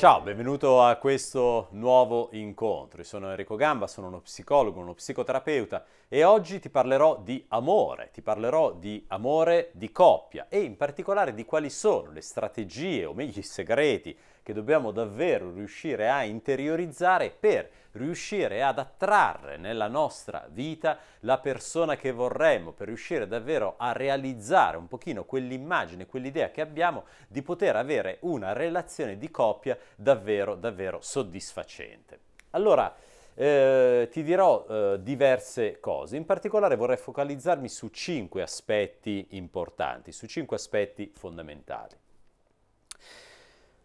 Ciao, benvenuto a questo nuovo incontro. Io sono Enrico Gamba, sono uno psicologo, uno psicoterapeuta e oggi ti parlerò di amore, ti parlerò di amore di coppia e in particolare di quali sono le strategie o meglio i segreti che dobbiamo davvero riuscire a interiorizzare per riuscire ad attrarre nella nostra vita la persona che vorremmo, per riuscire davvero a realizzare un pochino quell'immagine, quell'idea che abbiamo di poter avere una relazione di coppia davvero, davvero soddisfacente. Allora, eh, ti dirò eh, diverse cose, in particolare vorrei focalizzarmi su cinque aspetti importanti, su cinque aspetti fondamentali.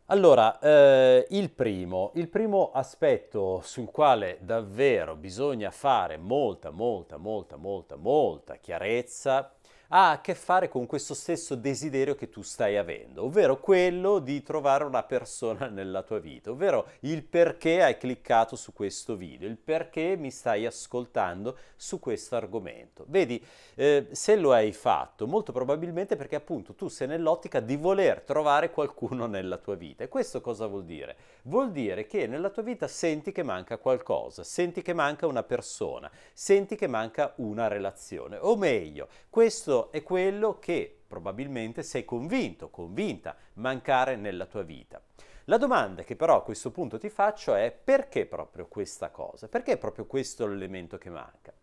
Allora, eh, il, primo, il primo aspetto sul quale davvero bisogna fare molta, molta, molta, molta, molta chiarezza ha a che fare con questo stesso desiderio che tu stai avendo, ovvero quello di trovare una persona nella tua vita, ovvero il perché hai cliccato su questo video, il perché mi stai ascoltando su questo argomento. Vedi, eh, se lo hai fatto, molto probabilmente perché appunto tu sei nell'ottica di voler trovare qualcuno nella tua vita. E questo cosa vuol dire? Vuol dire che nella tua vita senti che manca qualcosa, senti che manca una persona, senti che manca una relazione, o meglio, questo mezzo è quello che probabilmente sei convinto, convinta, mancare nella tua vita. La domanda che però a questo punto ti faccio è perché proprio questa cosa? Perché è proprio questo l'elemento che manca?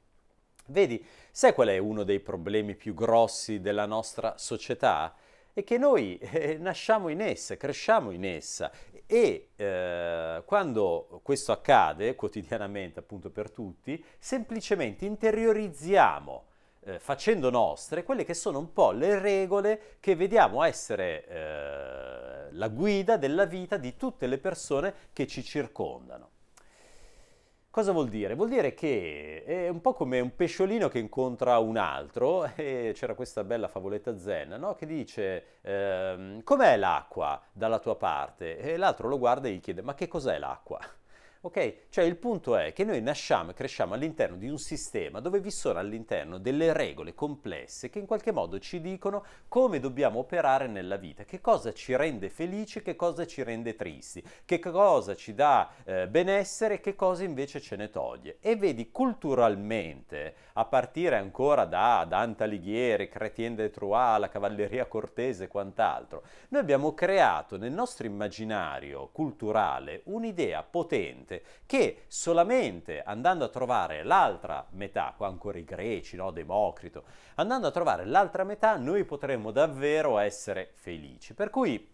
Vedi, sai qual è uno dei problemi più grossi della nostra società? È che noi eh, nasciamo in essa, cresciamo in essa e eh, quando questo accade quotidianamente appunto per tutti, semplicemente interiorizziamo eh, facendo nostre quelle che sono un po' le regole che vediamo essere eh, la guida della vita di tutte le persone che ci circondano. Cosa vuol dire? Vuol dire che è un po' come un pesciolino che incontra un altro, e c'era questa bella favoletta zen, no? che dice ehm, com'è l'acqua dalla tua parte? E l'altro lo guarda e gli chiede ma che cos'è l'acqua? Ok? Cioè il punto è che noi nasciamo e cresciamo all'interno di un sistema dove vi sono all'interno delle regole complesse che in qualche modo ci dicono come dobbiamo operare nella vita, che cosa ci rende felici, che cosa ci rende tristi, che cosa ci dà eh, benessere, che cosa invece ce ne toglie. E vedi culturalmente, a partire ancora da Dante Alighieri, Cretien de Troyes, la cavalleria cortese e quant'altro, noi abbiamo creato nel nostro immaginario culturale un'idea potente gente che solamente andando a trovare l'altra metà, qua ancora i greci, no? Democrito, andando a trovare l'altra metà noi potremmo davvero essere felici. Per cui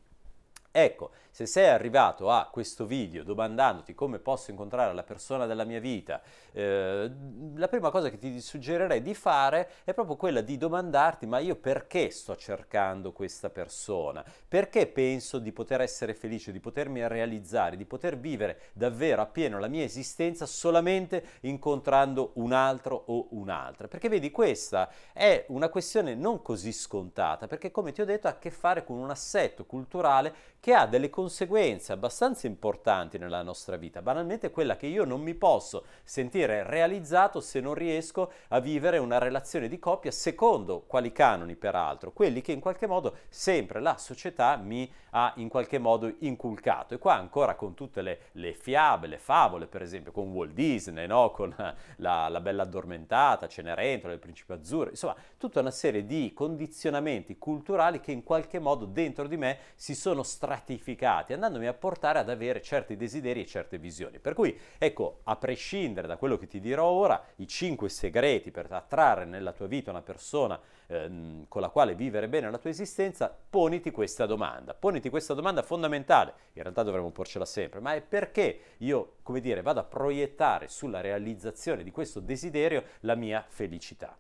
Ecco, se sei arrivato a questo video domandandoti come posso incontrare la persona della mia vita, eh, la prima cosa che ti suggerirei di fare è proprio quella di domandarti ma io perché sto cercando questa persona? Perché penso di poter essere felice, di potermi realizzare, di poter vivere davvero appieno la mia esistenza solamente incontrando un altro o un'altra? Perché vedi, questa è una questione non così scontata, perché come ti ho detto ha a che fare con un assetto culturale che ha delle conseguenze abbastanza importanti nella nostra vita, banalmente quella che io non mi posso sentire realizzato se non riesco a vivere una relazione di coppia secondo quali canoni peraltro, quelli che in qualche modo sempre la società mi ha in qualche modo inculcato e qua ancora con tutte le, le fiabe, le favole per esempio con Walt Disney, no? con la, la bella addormentata, Cenerentola, il principe azzurro, insomma tutta una serie di condizionamenti culturali che in qualche modo dentro di me si sono strappati stratificati, andandomi a portare ad avere certi desideri e certe visioni. Per cui, ecco, a prescindere da quello che ti dirò ora, i cinque segreti per attrarre nella tua vita una persona ehm, con la quale vivere bene la tua esistenza, poniti questa domanda. Poniti questa domanda fondamentale, in realtà dovremmo porcela sempre, ma è perché io, come dire, vado a proiettare sulla realizzazione di questo desiderio la mia felicità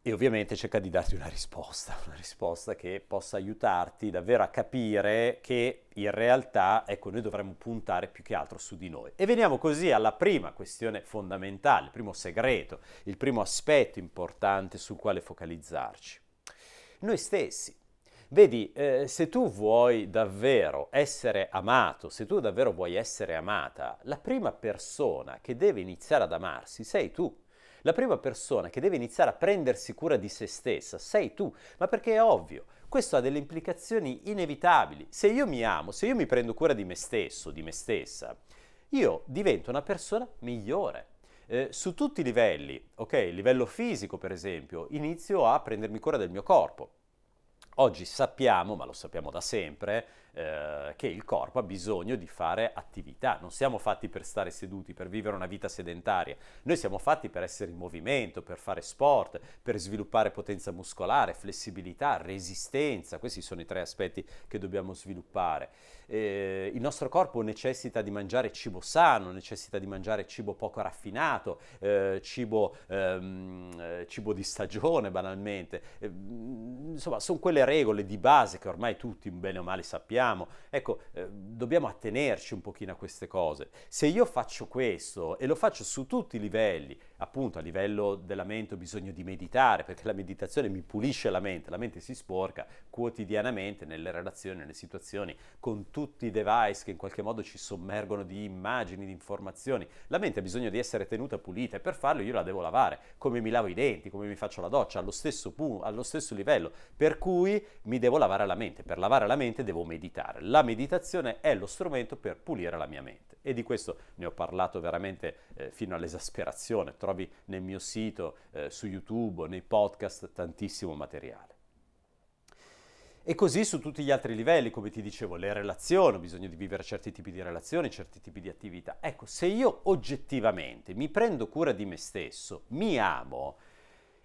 e ovviamente cerca di darti una risposta, una risposta che possa aiutarti davvero a capire che in realtà, ecco, noi dovremmo puntare più che altro su di noi. E veniamo così alla prima questione fondamentale, il primo segreto, il primo aspetto importante sul quale focalizzarci. Noi stessi. Vedi, eh, se tu vuoi davvero essere amato, se tu davvero vuoi essere amata, la prima persona che deve iniziare ad amarsi sei tu. La prima persona che deve iniziare a prendersi cura di se stessa sei tu, ma perché è ovvio, questo ha delle implicazioni inevitabili. Se io mi amo, se io mi prendo cura di me stesso, di me stessa, io divento una persona migliore. Eh, su tutti i livelli, ok? Il livello fisico per esempio, inizio a prendermi cura del mio corpo. Oggi sappiamo, ma lo sappiamo da sempre, eh, che il corpo ha bisogno di fare attività, non siamo fatti per stare seduti, per vivere una vita sedentaria, noi siamo fatti per essere in movimento, per fare sport, per sviluppare potenza muscolare, flessibilità, resistenza, questi sono i tre aspetti che dobbiamo sviluppare. Eh, il nostro corpo necessita di mangiare cibo sano, necessita di mangiare cibo poco raffinato, eh, cibo, ehm, eh, cibo di stagione banalmente, eh, insomma sono quelle regole di base che ormai tutti bene o male sappiamo abbiamo. Ecco, eh, dobbiamo attenerci un pochino a queste cose. Se io faccio questo e lo faccio su tutti i livelli, appunto a livello della mente ho bisogno di meditare perché la meditazione mi pulisce la mente, la mente si sporca quotidianamente nelle relazioni, nelle situazioni, con tutti i device che in qualche modo ci sommergono di immagini, di informazioni. La mente ha bisogno di essere tenuta pulita e per farlo io la devo lavare, come mi lavo i denti, come mi faccio la doccia, allo stesso, pu- allo stesso livello, per cui mi devo lavare la mente, per lavare la mente devo meditare. La meditazione è lo strumento per pulire la mia mente. E di questo ne ho parlato veramente eh, fino all'esasperazione. Trovi nel mio sito, eh, su YouTube, nei podcast, tantissimo materiale. E così su tutti gli altri livelli, come ti dicevo, le relazioni, bisogno di vivere certi tipi di relazioni, certi tipi di attività. Ecco, se io oggettivamente mi prendo cura di me stesso, mi amo,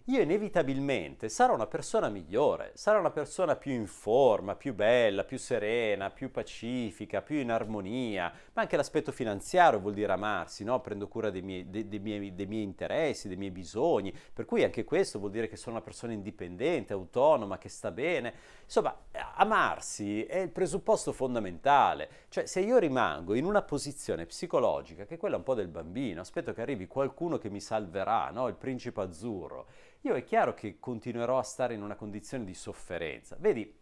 io inevitabilmente sarò una persona migliore, sarò una persona più in forma, più bella, più serena, più pacifica, più in armonia, ma anche l'aspetto finanziario vuol dire amarsi, no? prendo cura dei miei, dei, dei, miei, dei miei, interessi, dei miei bisogni, per cui anche questo vuol dire che sono una persona indipendente, autonoma, che sta bene. Insomma, amarsi è il presupposto fondamentale, cioè se io rimango in una posizione psicologica, che è quella un po' del bambino, aspetto che arrivi qualcuno che mi salverà, no? il principe azzurro, io è chiaro che continuerò a stare in una condizione di sofferenza. Vedi,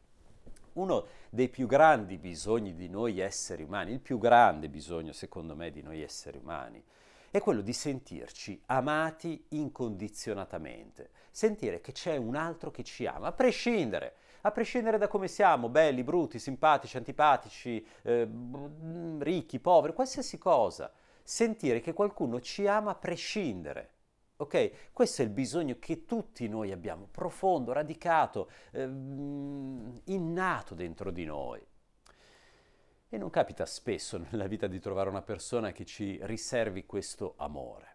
uno dei più grandi bisogni di noi esseri umani, il più grande bisogno secondo me di noi esseri umani, è quello di sentirci amati incondizionatamente, sentire che c'è un altro che ci ama, a prescindere, a prescindere da come siamo, belli, brutti, simpatici, antipatici, eh, ricchi, poveri, qualsiasi cosa, sentire che qualcuno ci ama a prescindere. Ok? Questo è il bisogno che tutti noi abbiamo, profondo, radicato, eh, innato dentro di noi. E non capita spesso nella vita di trovare una persona che ci riservi questo amore.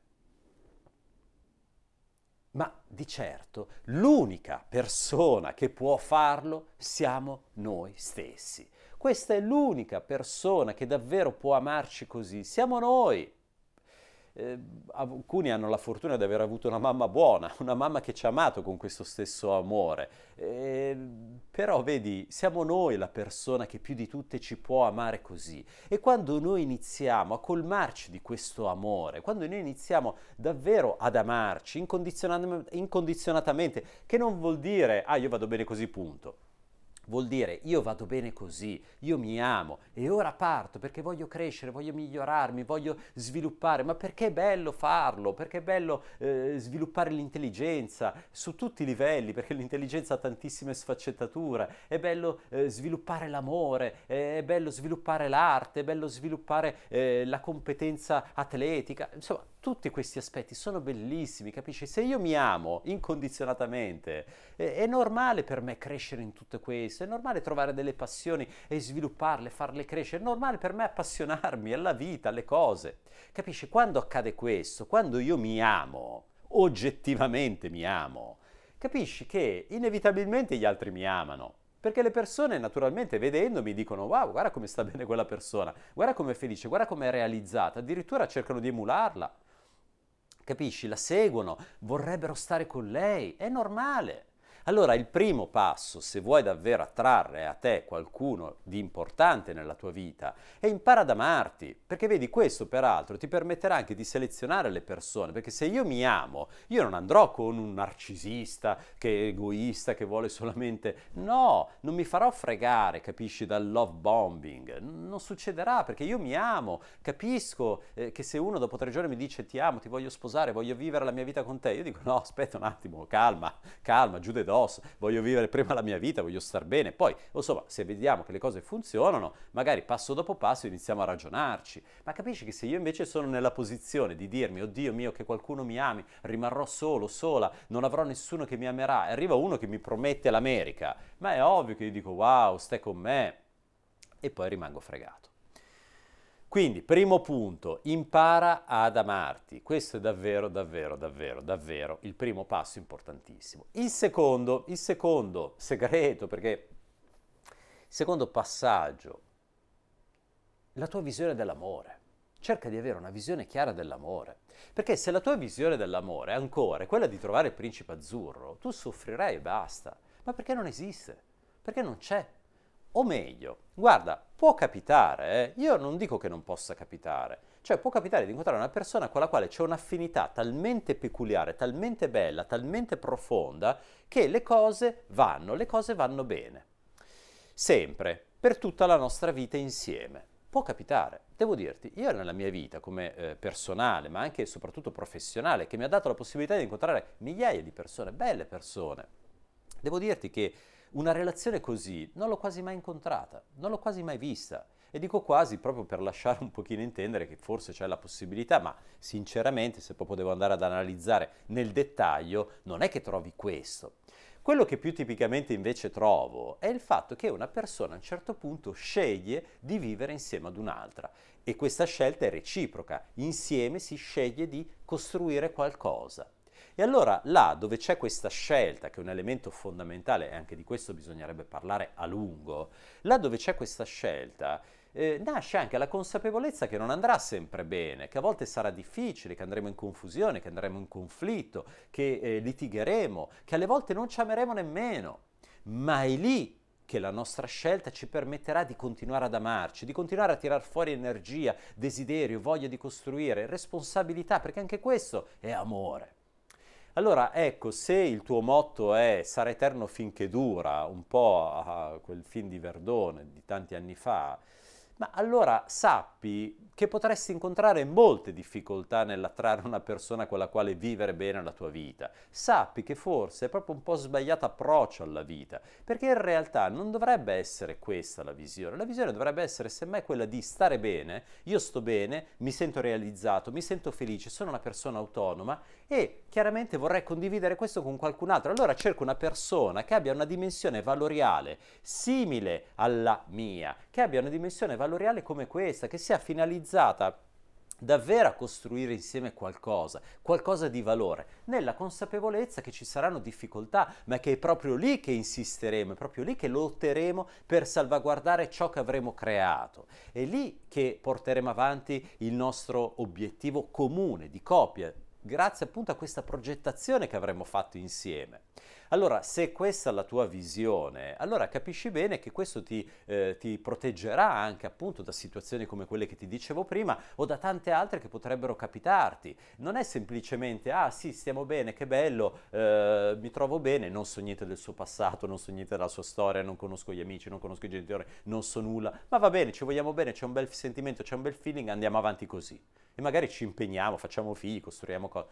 Ma di certo l'unica persona che può farlo siamo noi stessi. Questa è l'unica persona che davvero può amarci così, siamo noi eh, alcuni hanno la fortuna di aver avuto una mamma buona, una mamma che ci ha amato con questo stesso amore, eh, però vedi, siamo noi la persona che più di tutte ci può amare così e quando noi iniziamo a colmarci di questo amore, quando noi iniziamo davvero ad amarci incondizionatamente, incondizionatamente che non vuol dire ah io vado bene così punto, Vuol dire io vado bene così, io mi amo e ora parto perché voglio crescere, voglio migliorarmi, voglio sviluppare, ma perché è bello farlo, perché è bello eh, sviluppare l'intelligenza su tutti i livelli, perché l'intelligenza ha tantissime sfaccettature, è bello eh, sviluppare l'amore, eh, è bello sviluppare l'arte, è bello sviluppare eh, la competenza atletica, insomma tutti questi aspetti sono bellissimi, capisci? Se io mi amo incondizionatamente, è, è, normale per me crescere in tutto questo, è normale trovare delle passioni e svilupparle, farle crescere, è normale per me appassionarmi alla vita, alle cose. Capisci? Quando accade questo, quando io mi amo, oggettivamente mi amo, capisci che inevitabilmente gli altri mi amano. Perché le persone naturalmente vedendomi dicono wow, guarda come sta bene quella persona, guarda come è felice, guarda come è realizzata, addirittura cercano di emularla capisci? La seguono, vorrebbero stare con lei, è normale. Allora il primo passo, se vuoi davvero attrarre a te qualcuno di importante nella tua vita, è impara ad amarti, perché vedi questo peraltro ti permetterà anche di selezionare le persone, perché se io mi amo, io non andrò con un narcisista che è egoista, che vuole solamente... No, non mi farò fregare, capisci, dal love bombing, non succederà perché io mi amo, capisco eh, che se uno dopo tre giorni mi dice ti amo, ti voglio sposare, voglio vivere la mia vita con te, io dico no, aspetta un attimo, calma, calma, giù de do l'os, voglio vivere prima la mia vita, voglio star bene. Poi, insomma, se vediamo che le cose funzionano, magari passo dopo passo iniziamo a ragionarci. Ma capisci che se io invece sono nella posizione di dirmi, oddio mio, che qualcuno mi ami, rimarrò solo, sola, non avrò nessuno che mi amerà, e arriva uno che mi promette l'America, ma è ovvio che io dico, wow, stai con me, e poi rimango fregato. Quindi, primo punto, impara ad amarti. Questo è davvero, davvero, davvero, davvero il primo passo importantissimo. Il secondo, il secondo segreto, perché il secondo passaggio, la tua visione dell'amore. Cerca di avere una visione chiara dell'amore. Perché se la tua visione dell'amore ancora è quella di trovare il principe azzurro, tu soffrirai e basta. Ma perché non esiste? Perché non c'è? O meglio, guarda, può capitare, eh? io non dico che non possa capitare, cioè può capitare di incontrare una persona con la quale c'è un'affinità talmente peculiare, talmente bella, talmente profonda, che le cose vanno, le cose vanno bene. Sempre, per tutta la nostra vita insieme. Può capitare. Devo dirti, io nella mia vita, come eh, personale, ma anche e soprattutto professionale, che mi ha dato la possibilità di incontrare migliaia di persone, belle persone, devo dirti che una relazione così non l'ho quasi mai incontrata, non l'ho quasi mai vista. E dico quasi proprio per lasciare un pochino intendere che forse c'è la possibilità, ma sinceramente se proprio devo andare ad analizzare nel dettaglio, non è che trovi questo. Quello che più tipicamente invece trovo è il fatto che una persona a un certo punto sceglie di vivere insieme ad un'altra e questa scelta è reciproca, insieme si sceglie di costruire qualcosa. E allora là dove c'è questa scelta, che è un elemento fondamentale, e anche di questo bisognerebbe parlare a lungo, là dove c'è questa scelta, eh, nasce anche la consapevolezza che non andrà sempre bene, che a volte sarà difficile, che andremo in confusione, che andremo in conflitto, che eh, litigheremo, che alle volte non ci ameremo nemmeno, ma è lì che la nostra scelta ci permetterà di continuare ad amarci, di continuare a tirar fuori energia, desiderio, voglia di costruire, responsabilità, perché anche questo è amore. Allora, ecco, se il tuo motto è sarà eterno finché dura, un po' a quel film di Verdone di tanti anni fa, ma allora sappi che potresti incontrare molte difficoltà nell'attrarre una persona con la quale vivere bene la tua vita. Sappi che forse è proprio un po' sbagliato approccio alla vita, perché in realtà non dovrebbe essere questa la visione. La visione dovrebbe essere semmai quella di stare bene, io sto bene, mi sento realizzato, mi sento felice, sono una persona autonoma e chiaramente vorrei condividere questo con qualcun altro. Allora cerco una persona che abbia una dimensione valoriale simile alla mia, che abbia una dimensione valoriale come questa, che sia finalizzata davvero a costruire insieme qualcosa, qualcosa di valore, nella consapevolezza che ci saranno difficoltà, ma che è proprio lì che insisteremo, è proprio lì che lotteremo per salvaguardare ciò che avremo creato. È lì che porteremo avanti il nostro obiettivo comune di coppia, grazie appunto a questa progettazione che avremmo fatto insieme. Allora, se questa è la tua visione, allora capisci bene che questo ti, eh, ti proteggerà anche appunto da situazioni come quelle che ti dicevo prima o da tante altre che potrebbero capitarti. Non è semplicemente, ah sì, stiamo bene, che bello, eh, mi trovo bene, non so niente del suo passato, non so niente della sua storia, non conosco gli amici, non conosco i genitori, non so nulla, ma va bene, ci vogliamo bene, c'è un bel sentimento, c'è un bel feeling, andiamo avanti così e magari ci impegniamo, facciamo figli, costruiamo cose.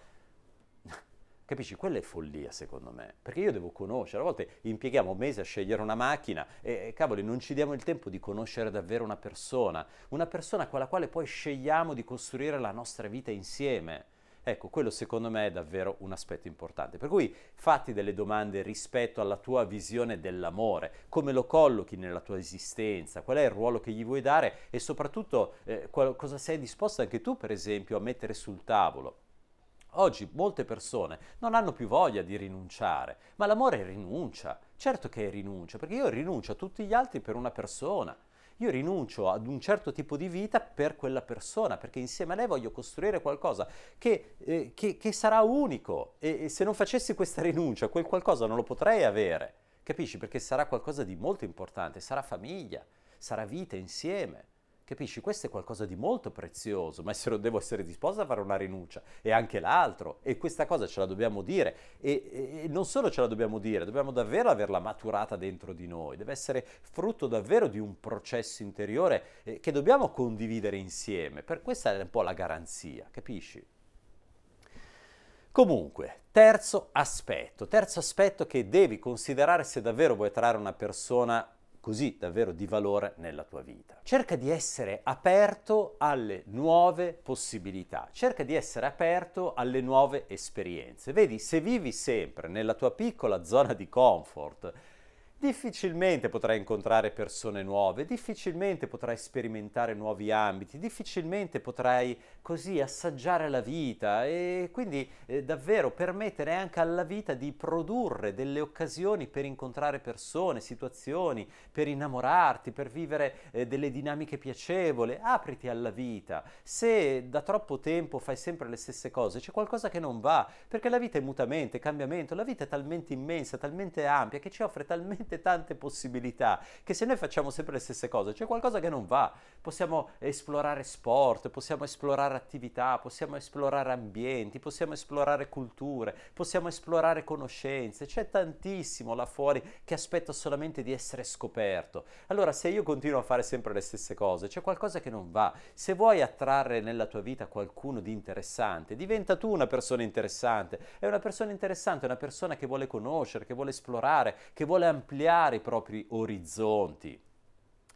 Capisci? Quella è follia secondo me, perché io devo conoscere, a volte impieghiamo mesi a scegliere una macchina e, e cavoli, non ci diamo il tempo di conoscere davvero una persona, una persona con la quale poi scegliamo di costruire la nostra vita insieme. Ecco, quello secondo me è davvero un aspetto importante. Per cui fatti delle domande rispetto alla tua visione dell'amore, come lo collochi nella tua esistenza, qual è il ruolo che gli vuoi dare e soprattutto eh, qual- cosa sei disposto anche tu, per esempio, a mettere sul tavolo. Oggi molte persone non hanno più voglia di rinunciare, ma l'amore rinuncia. Certo che rinuncia, perché io rinuncio a tutti gli altri per una persona io rinuncio ad un certo tipo di vita per quella persona, perché insieme a lei voglio costruire qualcosa che, eh, che, che sarà unico e, e se non facessi questa rinuncia quel qualcosa non lo potrei avere, capisci? Perché sarà qualcosa di molto importante, sarà famiglia, sarà vita insieme. Capisci? Questo è qualcosa di molto prezioso, ma se non devo essere disposto a fare una rinuncia, è anche l'altro, e questa cosa ce la dobbiamo dire, e, e, e, non solo ce la dobbiamo dire, dobbiamo davvero averla maturata dentro di noi, deve essere frutto davvero di un processo interiore eh, che dobbiamo condividere insieme, per questa è un po' la garanzia, capisci? Comunque, terzo aspetto, terzo aspetto che devi considerare se davvero vuoi trarre una persona così davvero di valore nella tua vita. Cerca di essere aperto alle nuove possibilità, cerca di essere aperto alle nuove esperienze. Vedi, se vivi sempre nella tua piccola zona di comfort, difficilmente potrai incontrare persone nuove, difficilmente potrai sperimentare nuovi ambiti, difficilmente potrai così assaggiare la vita e quindi eh, davvero permettere anche alla vita di produrre delle occasioni per incontrare persone, situazioni, per innamorarti, per vivere eh, delle dinamiche piacevole. apriti alla vita. Se da troppo tempo fai sempre le stesse cose, c'è qualcosa che non va, perché la vita è mutamento, è cambiamento, la vita è talmente immensa, talmente ampia che ci offre talmente talmente tante possibilità che se noi facciamo sempre le stesse cose c'è qualcosa che non va. Possiamo esplorare sport, possiamo esplorare attività, possiamo esplorare ambienti, possiamo esplorare culture, possiamo esplorare conoscenze. C'è tantissimo là fuori che aspetta solamente di essere scoperto. Allora se io continuo a fare sempre le stesse cose c'è qualcosa che non va. Se vuoi attrarre nella tua vita qualcuno di interessante, diventa tu una persona interessante. È una persona interessante, è una persona che vuole conoscere, che vuole esplorare, che vuole ampliare ampliare i propri orizzonti,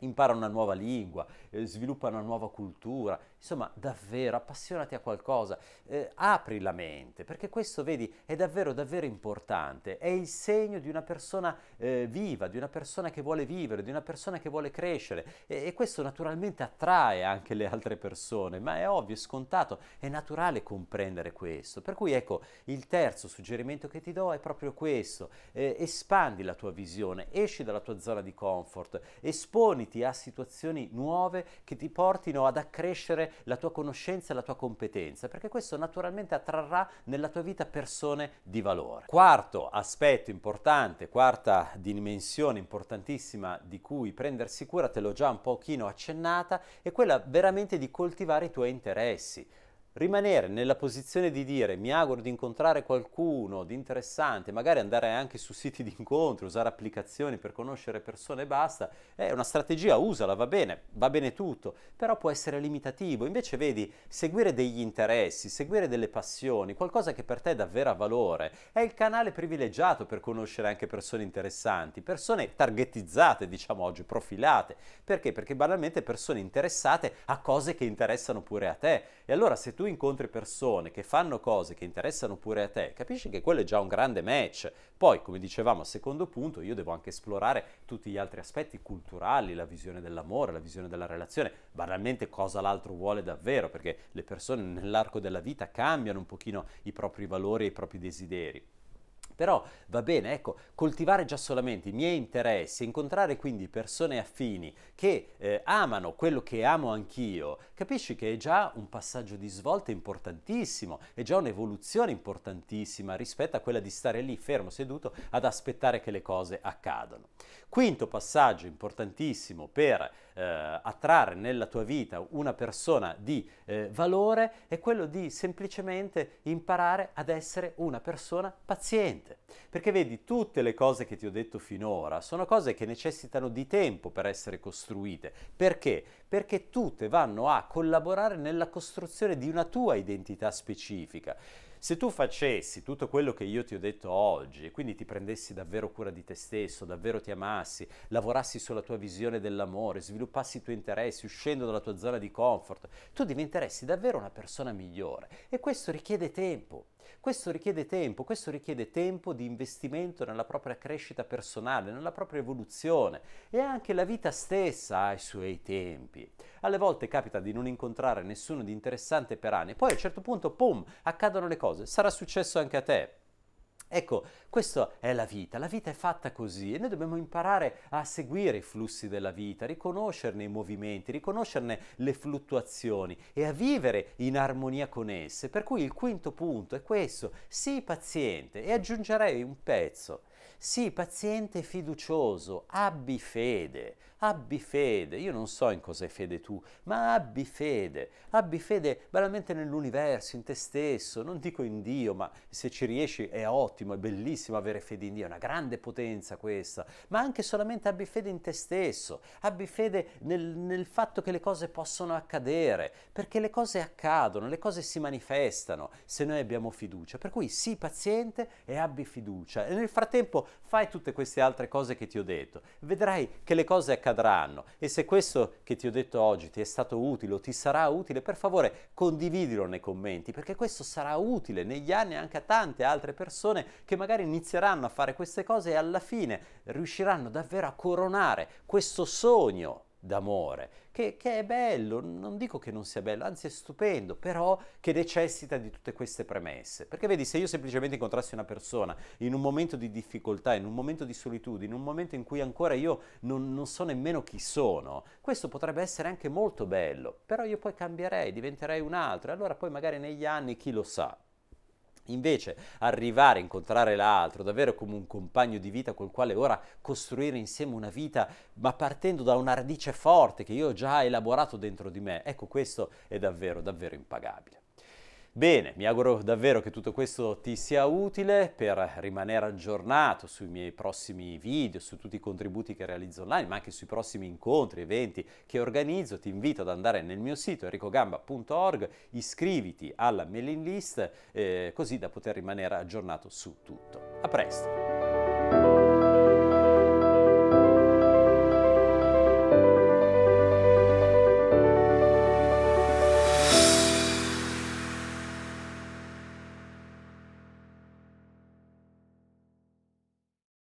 impara una nuova lingua, eh, sviluppa una nuova cultura, insomma davvero appassionati a qualcosa, eh, apri la mente, perché questo vedi è davvero davvero importante, è il segno di una persona eh, viva, di una persona che vuole vivere, di una persona che vuole crescere e, e, questo naturalmente attrae anche le altre persone, ma è ovvio, è scontato, è naturale comprendere questo, per cui ecco il terzo suggerimento che ti do è proprio questo, eh, espandi la tua visione, esci dalla tua zona di comfort, esponi abituati a situazioni nuove che ti portino ad accrescere la tua conoscenza e la tua competenza, perché questo naturalmente attrarrà nella tua vita persone di valore. Quarto aspetto importante, quarta dimensione importantissima di cui prendersi cura, te l'ho già un pochino accennata, è quella veramente di coltivare i tuoi interessi rimanere nella posizione di dire mi auguro di incontrare qualcuno di interessante, magari andare anche su siti di incontro, usare applicazioni per conoscere persone e basta, è una strategia, usala, va bene, va bene tutto, però può essere limitativo. Invece vedi, seguire degli interessi, seguire delle passioni, qualcosa che per te davvero ha valore, è il canale privilegiato per conoscere anche persone interessanti, persone targetizzate, diciamo oggi, profilate. Perché? Perché banalmente persone interessate a cose che interessano pure a te. E allora se tu incontri persone che fanno cose che interessano pure a te, capisci che quello è già un grande match. Poi, come dicevamo al secondo punto, io devo anche esplorare tutti gli altri aspetti culturali, la visione dell'amore, la visione della relazione, banalmente cosa l'altro vuole davvero, perché le persone nell'arco della vita cambiano un pochino i propri valori e i propri desideri. Però va bene, ecco, coltivare già solamente i miei interessi, incontrare quindi persone affini che eh, amano quello che amo anch'io, capisci che è già un passaggio di svolta importantissimo, è già un'evoluzione importantissima rispetto a quella di stare lì fermo seduto ad aspettare che le cose accadano. Quinto passaggio importantissimo per eh, attrarre nella tua vita una persona di eh, valore è quello di semplicemente imparare ad essere una persona paziente. Perché vedi, tutte le cose che ti ho detto finora sono cose che necessitano di tempo per essere costruite. Perché? Perché tutte vanno a collaborare nella costruzione di una tua identità specifica. Se tu facessi tutto quello che io ti ho detto oggi, quindi ti prendessi davvero cura di te stesso, davvero ti amassi, lavorassi sulla tua visione dell'amore, sviluppassi i tuoi interessi, uscendo dalla tua zona di comfort, tu diventeresti davvero una persona migliore. E questo richiede tempo. Questo richiede tempo, questo richiede tempo di investimento nella propria crescita personale, nella propria evoluzione e anche la vita stessa ha i suoi tempi. Alle volte capita di non incontrare nessuno di interessante per anni, poi a un certo punto, pum, accadono le cose, sarà successo anche a te. Ecco, questa è la vita, la vita è fatta così e noi dobbiamo imparare a seguire i flussi della vita, riconoscerne i movimenti, riconoscerne le fluttuazioni e a vivere in armonia con esse. Per cui il quinto punto è questo, sii paziente e aggiungerei un pezzo, Sii paziente e fiducioso, abbi fede, abbi fede. Io non so in cosa hai fede tu, ma abbi fede. Abbi fede veramente nell'universo, in te stesso, non dico in Dio, ma se ci riesci è ottimo, è bellissimo avere fede in Dio, è una grande potenza questa, ma anche solamente abbi fede in te stesso, abbi fede nel, nel fatto che le cose possono accadere, perché le cose accadono, le cose si manifestano se noi abbiamo fiducia. Per cui sii paziente e abbi fiducia. E nel frattempo tempo, fai tutte queste altre cose che ti ho detto. Vedrai che le cose accadranno e se questo che ti ho detto oggi ti è stato utile o ti sarà utile, per favore condividilo nei commenti perché questo sarà utile negli anni anche a tante altre persone che magari inizieranno a fare queste cose e alla fine riusciranno davvero a coronare questo sogno d'amore, che, che, è bello, non dico che non sia bello, anzi è stupendo, però che necessita di tutte queste premesse. Perché vedi, se io semplicemente incontrassi una persona in un momento di difficoltà, in un momento di solitudine, in un momento in cui ancora io non, non so nemmeno chi sono, questo potrebbe essere anche molto bello, però io poi cambierei, diventerei un altro, e allora poi magari negli anni chi lo sa, Invece arrivare a incontrare l'altro, davvero come un compagno di vita col quale ora costruire insieme una vita, ma partendo da una radice forte che io ho già elaborato dentro di me, ecco questo è davvero, davvero impagabile. Bene, mi auguro davvero che tutto questo ti sia utile per rimanere aggiornato sui miei prossimi video, su tutti i contributi che realizzo online, ma anche sui prossimi incontri, eventi che organizzo. Ti invito ad andare nel mio sito enricogamba.org, iscriviti alla mailing list eh, così da poter rimanere aggiornato su tutto. A presto!